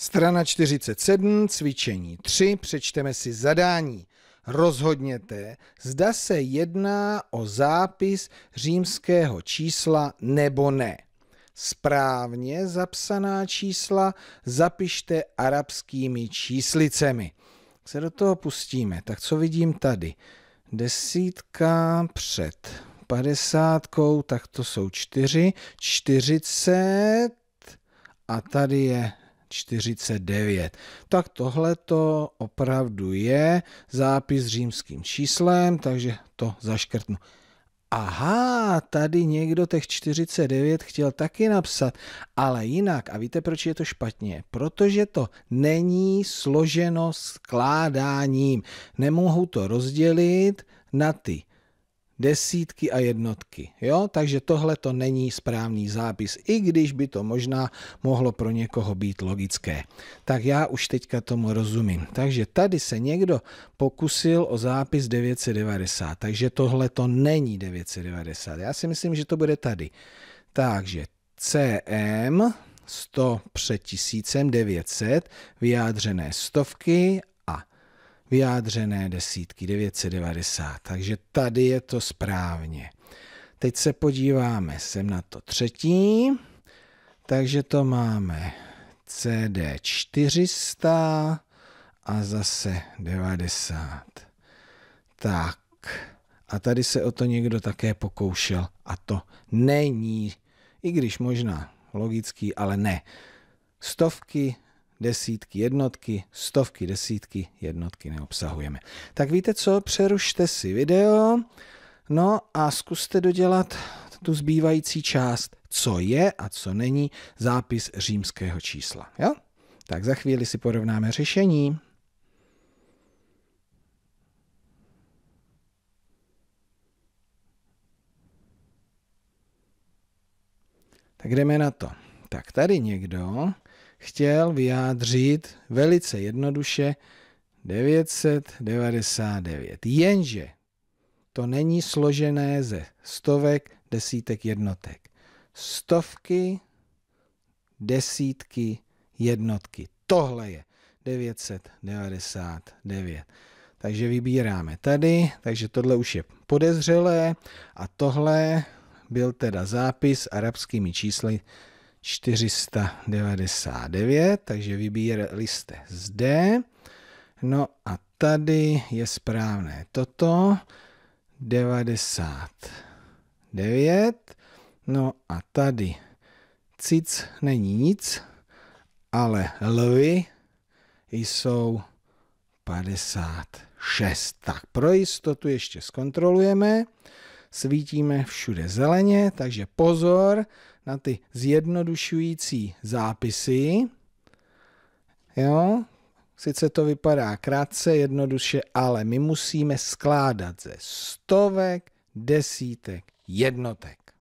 Strana 47, cvičení 3, přečteme si zadání. Rozhodněte, zda se jedná o zápis římského čísla nebo ne. Správně zapsaná čísla zapište arabskými číslicemi. se do toho pustíme, tak co vidím tady? Desítka před padesátkou, tak to jsou čtyři, čtyřicet a tady je 49. Tak tohle to opravdu je zápis římským číslem, takže to zaškrtnu. Aha, tady někdo těch 49 chtěl taky napsat, ale jinak. A víte, proč je to špatně? Protože to není složeno skládáním. Nemohu to rozdělit na ty desítky a jednotky. Jo? Takže tohle to není správný zápis, i když by to možná mohlo pro někoho být logické. Tak já už teďka tomu rozumím. Takže tady se někdo pokusil o zápis 990, takže tohle to není 990. Já si myslím, že to bude tady. Takže CM 100 před tisícem 900 vyjádřené stovky vyjádřené desítky 990. Takže tady je to správně. Teď se podíváme sem na to třetí. Takže to máme CD 400 a zase 90. Tak. A tady se o to někdo také pokoušel a to není, i když možná logický, ale ne. Stovky desítky, jednotky, stovky, desítky, jednotky neobsahujeme. Tak víte co, přerušte si video, no a zkuste dodělat tu zbývající část, co je a co není zápis římského čísla. Jo? Tak za chvíli si porovnáme řešení. Tak jdeme na to. Tak tady někdo chtěl vyjádřit velice jednoduše 999. Jenže to není složené ze stovek, desítek, jednotek. Stovky, desítky, jednotky. Tohle je 999. Takže vybíráme tady, takže tohle už je podezřelé a tohle byl teda zápis arabskými čísly 499, takže vybírali jste zde. No a tady je správné toto, 99. No a tady cic není nic, ale lvy jsou 56. Tak pro jistotu ještě zkontrolujeme. Svítíme všude zeleně, takže pozor, na ty zjednodušující zápisy. Jo? Sice to vypadá krátce, jednoduše, ale my musíme skládat ze stovek, desítek, jednotek.